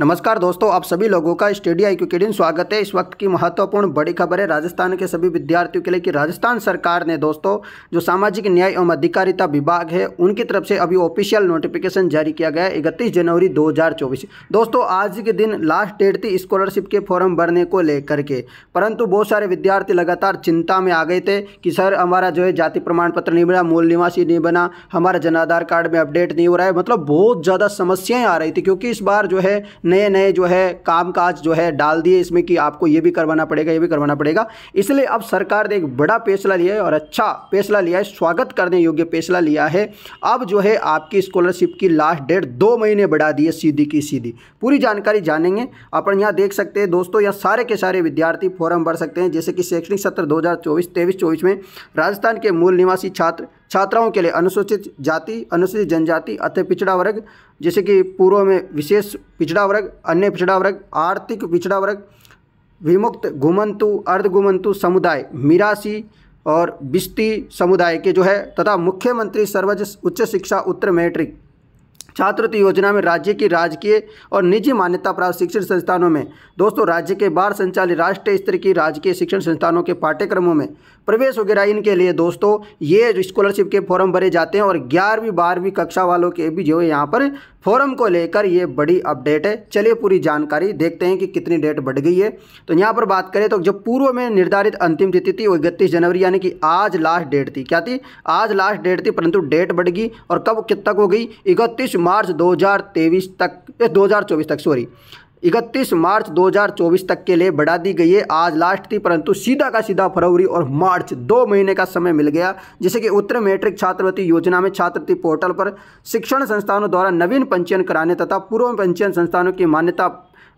नमस्कार दोस्तों आप सभी लोगों का स्टडी आई क्यू स्वागत है इस वक्त की महत्वपूर्ण बड़ी खबर है राजस्थान के सभी विद्यार्थियों के लिए कि राजस्थान सरकार ने दोस्तों जो सामाजिक न्याय एवं अधिकारिता विभाग है उनकी तरफ से अभी ऑफिशियल नोटिफिकेशन जारी किया गया है इकतीस जनवरी 2024 दोस्तों आज के दिन लास्ट डेट थी स्कॉलरशिप के फॉर्म भरने को लेकर के परंतु बहुत सारे विद्यार्थी लगातार चिंता में आ गए थे कि सर हमारा जो है जाति प्रमाण पत्र नहीं बना मूल निवासी नहीं बना हमारा जन आधार कार्ड में अपडेट नहीं हो रहा है मतलब बहुत ज़्यादा समस्याएँ आ रही थी क्योंकि इस बार जो है नए नए जो है काम काज जो है डाल दिए इसमें कि आपको ये भी करवाना पड़ेगा ये भी करवाना पड़ेगा इसलिए अब सरकार ने एक बड़ा फैसला लिया है और अच्छा फैसला लिया है स्वागत करने योग्य फैसला लिया है अब जो है आपकी स्कॉलरशिप की लास्ट डेट दो महीने बढ़ा दी है सीधी की सीधी पूरी जानकारी जानेंगे अपन यहाँ देख सकते हैं दोस्तों यहाँ सारे के सारे विद्यार्थी फॉर्म भर सकते हैं जैसे कि शैक्षणिक सत्र दो हज़ार में राजस्थान के मूल निवासी छात्र छात्राओं के लिए अनुसूचित जाति अनुसूचित जनजाति अतः पिछड़ा वर्ग जैसे कि पूर्व में विशेष पिछड़ा वर्ग अन्य पिछड़ा वर्ग आर्थिक पिछड़ा वर्ग विमुक्त घुमंतु अर्धघुमंतु समुदाय मीरासी और बिस्ती समुदाय के जो है तथा मुख्यमंत्री सर्वज उच्च शिक्षा उत्तर मैट्रिक छात्रवृत्ति योजना में राज्य की राजकीय और निजी मान्यता प्राप्त शिक्षण संस्थानों में दोस्तों राज्य के बाहर संचालित राष्ट्रीय स्तर की राजकीय शिक्षण संस्थानों के पाठ्यक्रमों में प्रवेश वगैरह इनके लिए दोस्तों ये स्कॉलरशिप के फॉर्म भरे जाते हैं और ग्यारहवीं बारहवीं कक्षा वालों के भी जो है यहाँ पर फोरम को लेकर ये बड़ी अपडेट है चलिए पूरी जानकारी देखते हैं कि कितनी डेट बढ़ गई है तो यहाँ पर बात करें तो जो पूर्व में निर्धारित अंतिम तिथि थी वो इकतीस जनवरी यानी कि आज लास्ट डेट थी क्या थी आज लास्ट डेट थी परंतु डेट बढ़ गई और कब कित तक हो गई इकतीस मार्च दो तक दो तक सॉरी इकतीस मार्च 2024 तक के लिए बढ़ा दी गई है आज लास्ट थी परंतु सीधा का सीधा फरवरी और मार्च दो महीने का समय मिल गया जिसे कि उत्तर मैट्रिक छात्रवृत्ति योजना में छात्रवृत्ति पोर्टल पर शिक्षण संस्थानों द्वारा नवीन पंजीयन कराने तथा पूर्व पंजीयन संस्थानों की मान्यता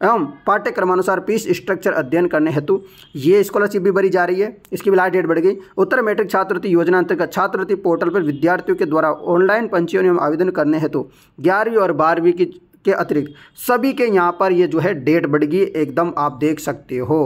एवं पाठ्यक्रमानुसार पीस स्ट्रक्चर अध्ययन करने हेतु ये स्कॉलरशिप भी भरी जा रही है इसकी भी लास्ट डेट बढ़ गई उत्तर मैट्रिक छात्रवृत्ति योजना अंतर्गत छात्रवृत्ति पोर्टल पर विद्यार्थियों के द्वारा ऑनलाइन पंजीयन एवं आवेदन करने हेतु ग्यारहवीं और बारहवीं की के अतिरिक्त सभी के यहाँ पर ये जो है डेट गई एकदम आप देख सकते हो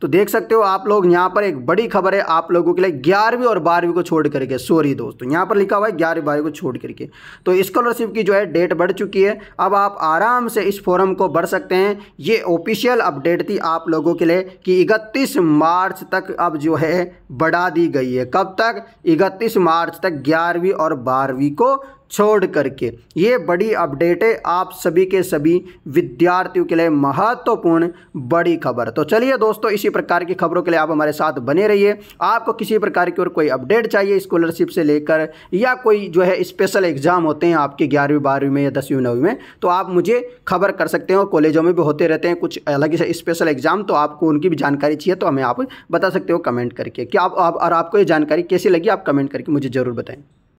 तो देख सकते हो आप लोग यहाँ पर एक बड़ी खबर है आप लोगों के लिए ग्यारहवीं और बारहवीं को छोड़ करके सॉरी दोस्तों यहाँ पर लिखा हुआ है ग्यारहवीं बारहवीं को छोड़ करके तो स्कॉलरशिप की जो है डेट बढ़ चुकी है अब आप आराम से इस फॉरम को भर सकते हैं ये ऑफिशियल अपडेट थी आप लोगों के लिए कि इकतीस मार्च तक अब जो है बढ़ा दी गई है कब तक इकतीस मार्च तक ग्यारहवीं और बारहवीं को छोड़ करके ये बड़ी अपडेट है आप सभी के सभी विद्यार्थियों के लिए महत्वपूर्ण बड़ी खबर तो चलिए दोस्तों इसी प्रकार की खबरों के लिए आप हमारे साथ बने रहिए आपको किसी प्रकार की और कोई अपडेट चाहिए स्कॉलरशिप से लेकर या कोई जो है स्पेशल एग्ज़ाम होते हैं आपके ग्यारहवीं बारहवीं में या दसवीं नौवीं में तो आप मुझे खबर कर सकते हैं और कॉलेजों में भी होते रहते हैं कुछ अलग से स्पेशल एग्ज़ाम तो आपको उनकी भी जानकारी चाहिए तो हमें आप बता सकते हो कमेंट करके कि आप, आप और आपको ये जानकारी कैसी लगी आप कमेंट करके मुझे ज़रूर बताएँ